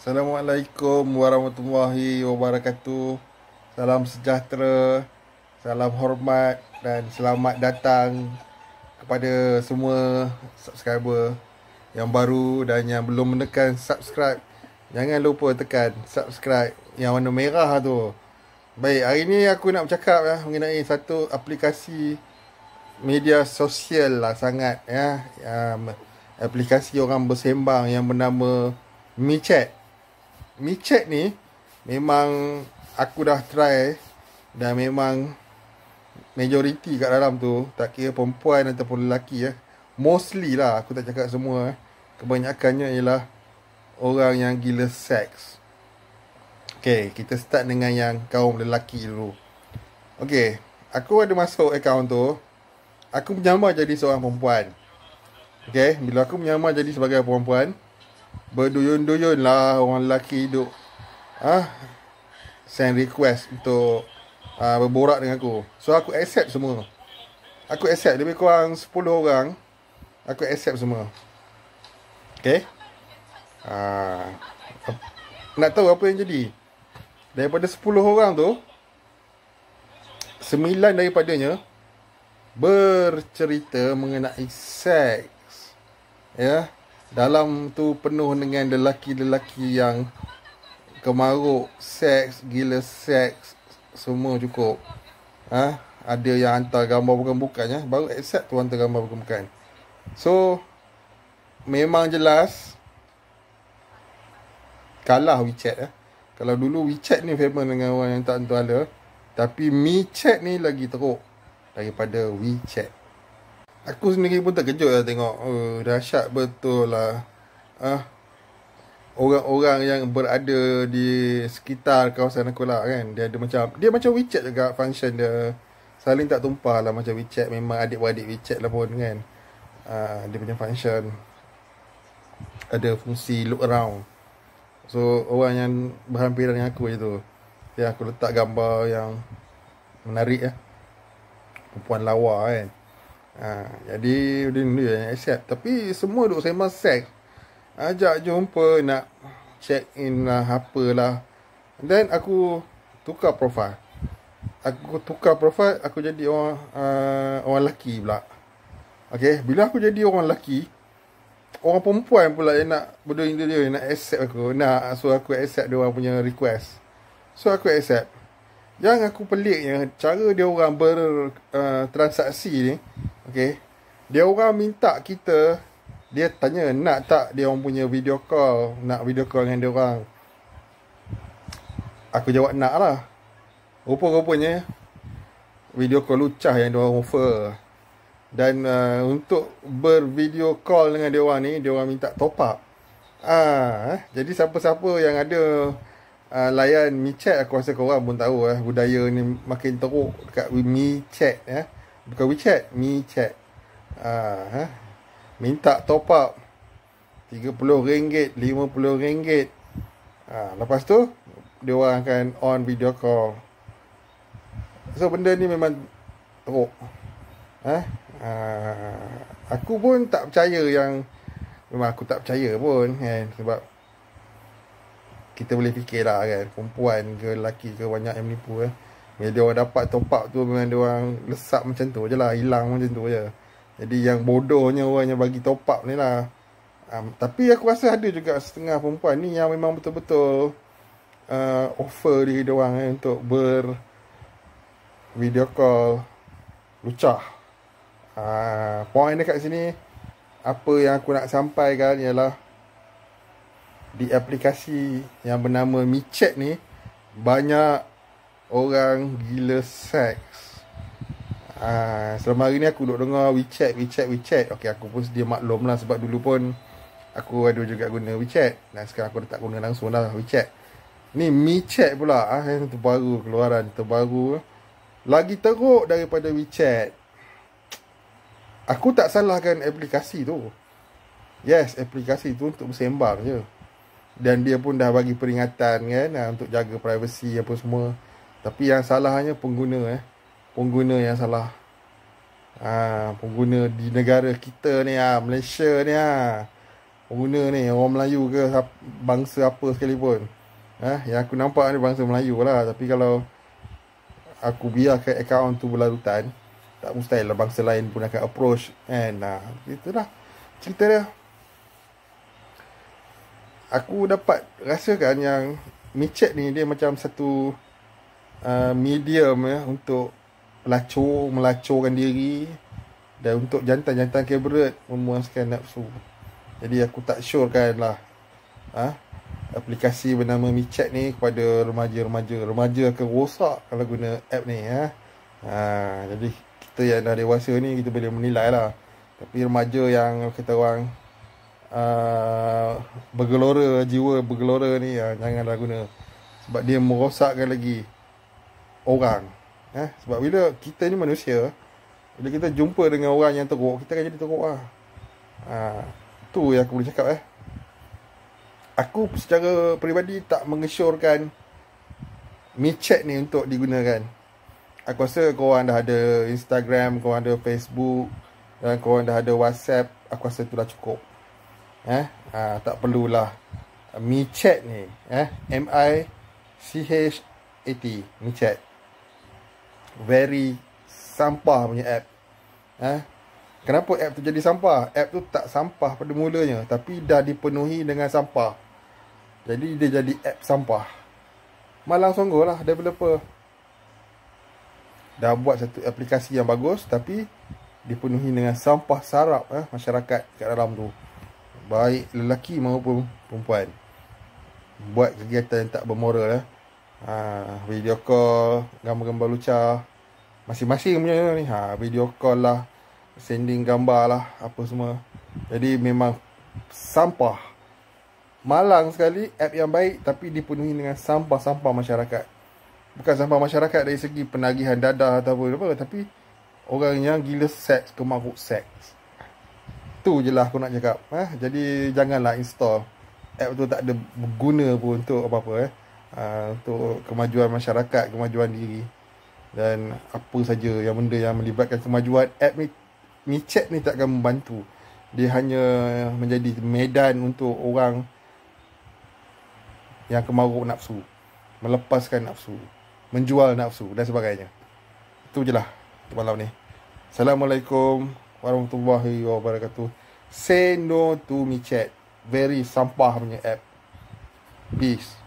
Assalamualaikum warahmatullahi wabarakatuh Salam sejahtera Salam hormat Dan selamat datang Kepada semua subscriber Yang baru dan yang belum menekan subscribe Jangan lupa tekan subscribe Yang warna merah tu Baik, hari ni aku nak bercakap ya Mengenai satu aplikasi Media sosial lah sangat ya um, Aplikasi orang bersembang yang bernama MeChat Mi Check ni memang aku dah try dan memang majority kat dalam tu tak kira perempuan ataupun lelaki eh. Mostly lah aku tak cakap semua eh. Kebanyakannya ialah orang yang gila seks. Okay, kita start dengan yang kaum lelaki dulu. Okay, aku ada masuk account tu. Aku menyamar jadi seorang perempuan. Okay, bila aku menyamar jadi sebagai perempuan berduyun-duyun lah orang lelaki duk ah ha? send request untuk uh, berborak dengan aku so aku accept semua aku accept lebih kurang 10 orang aku accept semua okay, uh, nak tahu apa yang jadi daripada 10 orang tu 9 daripadanya bercerita mengenai seks ya yeah? dalam tu penuh dengan lelaki-lelaki yang kemaruk seks gila seks semua cukup ah ha? ada yang hantar gambar bukan bukan ya baru accept tu hantar gambar bukan bukan so memang jelas kalah WeChat eh kalau dulu WeChat ni famous dengan orang yang tak tentu ala tapi MeChat ni lagi teruk daripada WeChat Aku sendiri pun tak kejut lah tengok uh, Dahsyat betul lah uh, Orang-orang yang berada di sekitar kawasan aku lah kan Dia ada macam Dia macam WeChat juga function dia Saling tak tumpah lah macam WeChat Memang adik-beradik WeChat lah pun kan uh, Dia punya function Ada fungsi look around So orang yang berhampiran dengan aku je tu Ya aku letak gambar yang Menarik ya. Perempuan lawa kan Ha, jadi dia, dia accept. Tapi semua duk saya masak. Ajak jumpa nak check in lah apalah. Then aku tukar profile. Aku tukar profile, aku jadi orang uh, orang lelaki pula. Okay, bila aku jadi orang lelaki, orang perempuan pula yang nak bodohin dia, dia nak accept aku. Nak so aku accept dia orang punya request. So aku accept. Yang aku peliknya, cara dia orang ber uh, ni, Okay. Dia orang minta kita. Dia tanya nak tak dia orang punya video call. Nak video call dengan dia orang. Aku jawab nak lah. Rupa-rupanya. Video call lucah yang dia orang offer. Dan uh, untuk bervideo call dengan dia orang ni. Dia orang minta top up. Ah, eh? Jadi siapa-siapa yang ada uh, layan MeChat. Aku rasa korang pun tahu. Eh? Budaya ni makin teruk dekat WeChat. Eh? Bukan WeChat, Mi Chat. Ah, ha, Minta top up RM30, RM50. Ha, lepas tu dia orang akan on video call. So benda ni memang teruk. Ha? ha. Aku pun tak percaya yang memang aku tak percaya pun kan sebab kita boleh fikirlah kan perempuan ke lelaki ke banyak yang menipu eh. Yang dia orang dapat top up tu memang dia orang lesap macam tu je lah. Hilang macam tu je. Jadi yang bodohnya orang yang bagi top up ni lah. Um, tapi aku rasa ada juga setengah perempuan ni yang memang betul-betul uh, offer diri dia orang eh, untuk ber video call lucah. Uh, point dekat sini apa yang aku nak sampaikan ialah di aplikasi yang bernama MeChat ni banyak orang gila seks. Ah, selama hari ni aku duk dengar WeChat, WeChat, WeChat. Okey, aku pun sedia maklum lah sebab dulu pun aku ada juga guna WeChat. Dan sekarang aku dah tak guna langsung lah WeChat. Ni MeChat pula. Ah, yang terbaru keluaran, terbaru. Lagi teruk daripada WeChat. Aku tak salahkan aplikasi tu. Yes, aplikasi tu untuk bersembang je. Dan dia pun dah bagi peringatan kan ah, untuk jaga privacy apa semua. Tapi yang salah hanya pengguna eh. Pengguna yang salah. Ha, pengguna di negara kita ni ha, Malaysia ni ha. Pengguna ni orang Melayu ke bangsa apa sekalipun. Eh, ha, yang aku nampak ni bangsa Melayu lah. Tapi kalau aku ke akaun tu berlarutan, tak mustahil lah bangsa lain pun akan approach. And ha, itu dah cerita dia. Aku dapat rasakan yang Micet ni dia macam satu Uh, medium ya untuk pelacur melacurkan diri dan untuk jantan-jantan kebret memuaskan nafsu. Jadi aku tak sure syorkan lah ha? aplikasi bernama MeChat ni kepada remaja-remaja. Remaja akan rosak kalau guna app ni. Ya? Ha? jadi kita yang dah dewasa ni kita boleh menilai lah. Tapi remaja yang kita orang uh, bergelora, jiwa bergelora ni ya janganlah guna. Sebab dia merosakkan lagi orang eh? Sebab bila kita ni manusia Bila kita jumpa dengan orang yang teruk Kita akan jadi teruk lah ha, Tu yang aku boleh cakap eh Aku secara peribadi tak mengesyorkan Micet ni untuk digunakan Aku rasa korang dah ada Instagram, korang ada Facebook Dan korang dah ada Whatsapp Aku rasa tu dah cukup eh? ha, Tak perlulah MiChat ni eh? M-I-C-H-A-T MiChat very sampah punya app. Eh? Kenapa app tu jadi sampah? App tu tak sampah pada mulanya tapi dah dipenuhi dengan sampah. Jadi dia jadi app sampah. Malang lah developer. Dah buat satu aplikasi yang bagus tapi dipenuhi dengan sampah sarap eh masyarakat kat dalam tu. Baik lelaki maupun perempuan. Buat kegiatan yang tak bermoral eh ha, video call gambar-gambar lucu, masing-masing punya ni ha video call lah sending gambar lah apa semua jadi memang sampah malang sekali app yang baik tapi dipenuhi dengan sampah-sampah masyarakat bukan sampah masyarakat dari segi penagihan dadah atau apa tapi orang yang gila seks kemaruk seks tu je lah aku nak cakap eh? jadi janganlah install app tu tak ada guna pun untuk apa-apa eh? Ah, untuk kemajuan masyarakat, kemajuan diri dan apa saja yang benda yang melibatkan kemajuan app ni ni ni tak akan membantu. Dia hanya menjadi medan untuk orang yang kemaruk nafsu, melepaskan nafsu, menjual nafsu dan sebagainya. Itu jelah untuk malam ni. Assalamualaikum warahmatullahi wabarakatuh. Say no to me Very sampah punya app. Peace.